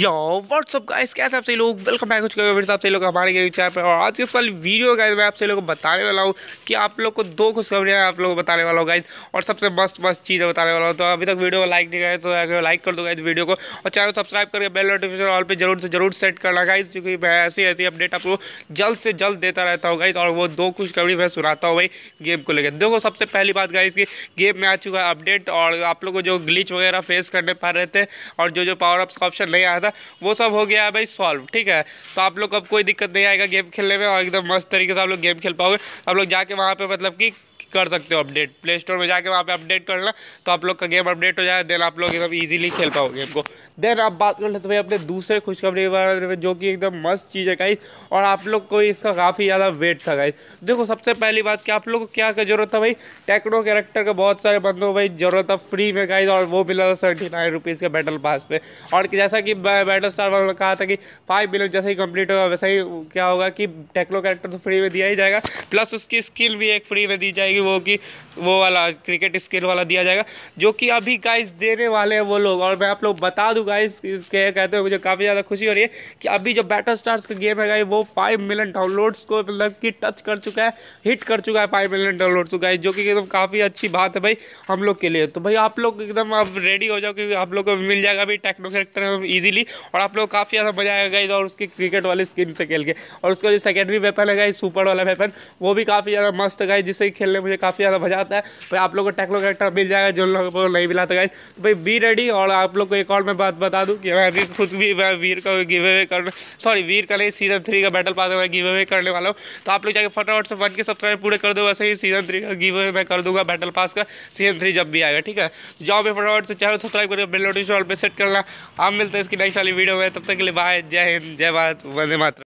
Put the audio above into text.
यो WhatsApp guys कैसे आप सही लोग वेलकम बैक हो चुके हैं आप सभी लोग हमारे के चैनल पर और आज इस वाली वीडियो गाइस मैं आप सभी लोगों को बताने वाला हूँ कि आप लोग को दो खुशखबरियाँ आप लोगों को बताने वाला हूँ गाइस और सबसे मस्त मस्त चीज़ें बताने वाला हूँ तो अभी तक वीडियो को लाइक नहीं करें तो अगर लाइक कर दो गाइस वीडियो को और चैनल सब्सक्राइब करके बेल नोटिफिकेशन ऑल पर जरूर से जरूर सेट करना गाइस क्योंकि मैं ऐसी ऐसी अपडेट आपको जल्द से जल्द देता रहता हूँ गाइस और वो दो खुशखबरी मैं सुनाता हूँ भाई गेम को लेकर देखो सबसे पहली बात गाइस की गेम में आ चुका है अपडेट और आप लोग को जो ग्लिच वगैरह फेस करने पा रहे थे और जो जो पावर अप्स का ऑप्शन नहीं आया था वो सब हो गया है भाई सॉल्व ठीक है तो आप लोग अब कोई दिक्कत नहीं आएगा गेम खेलने में और एकदम मस्त तरीके से आप लोग गेम खेल पाओगे आप लोग जाके वहाँ पर मतलब कि कर सकते हो अपडेट प्ले स्टोर में जाके वहाँ पे अपडेट कर लेना तो आप लोग का गेम अपडेट हो जाए देन आप लोग एकदम इजीली खेल पाओगे गेम को देन आप बात कर लेते तो भाई अपने दूसरे खुशखबरी के बारे में जो कि एकदम मस्त चीज़ है गाई और आप लोग को इसका काफ़ी ज़्यादा वेट था गाई देखो सबसे पहली बात कि आप लोग को क्या जरूरत था भाई टेक्नो कैरेक्टर का बहुत सारे बंदों भाई जरूरत था फ्री में गाई और वो मिला था सेवेंटी नाइन रुपीज़ के बैटल पास पे और जैसा कि बताया बैटल स्टार वालों ने कहा था कि फाइव बिलियन जैसे ही कंप्लीट होगा वैसे ही क्या होगा कि टेक्नो कैरेक्टर तो फ्री में दिया ही जाएगा प्लस उसकी स्किल भी एक फ्री में दी जाएगी वो कि वो वाला क्रिकेट स्किल वाला दिया जाएगा जो कि अभी गाइस देने वाले हैं वो लोग और मैं आप लोग बता दूँ गाइस इसके कहते हुए मुझे काफ़ी ज़्यादा खुशी हो रही है कि अभी जो बैटल स्टार्स का गेम है गाई वो फाइव मिलियन डाउनलोड्स को मतलब कि टच कर चुका है हिट कर चुका है फाइव मिलियन डाउनलोड्स को गाइस जो कि एकदम काफ़ी अच्छी बात है भाई हम लोग के लिए तो भाई आप लोग एकदम आप रेडी हो जाओ क्योंकि आप लोग को मिल जाएगा अभी टेक्नो कैरेक्टर ईजिली थी और आप लोग काफ़ी ज़्यादा मजा आएगा गाइज और उसकी क्रिकेट वाली स्क्रीन से खेल के और उसका जो सेकेंडरी वेपन है गाइज सुपर वाला वेपन वो भी काफ़ी ज़्यादा मस्त गाइज जिससे खेलने मुझे काफ़ी ज़्यादा मजा आता है भाई आप लोग को टेक्नो करेक्टर मिल जाएगा जो लोगों को नहीं मिला था गाइज तो भाई बी रेडी और आप लोग को एक और मैं बात बता दूँ कि मैं अभी खुद भी मैं वीर का गिव अवे कर सॉरी वीर का नहीं सीजन थ्री का बैटल पास मैं गिव अवे करने वाला हूँ तो आप लोग जाकर फटाफट से वन के सब्सक्राइब पूरे कर दो वैसे ही सीजन थ्री का गिव अवे मैं कर दूंगा बैटल पास का सीजन थ्री जब भी आएगा ठीक है जाओ भी फटाफट से चैनल सब्सक्राइब करके बिल नोटिफिकेशन ऑल पे सेट करना आप मिलते हैं इसकी नेक्स्ट वाली वीडियो में तब तक के लिए बाय जय हिंद जय भारत वंदे मातर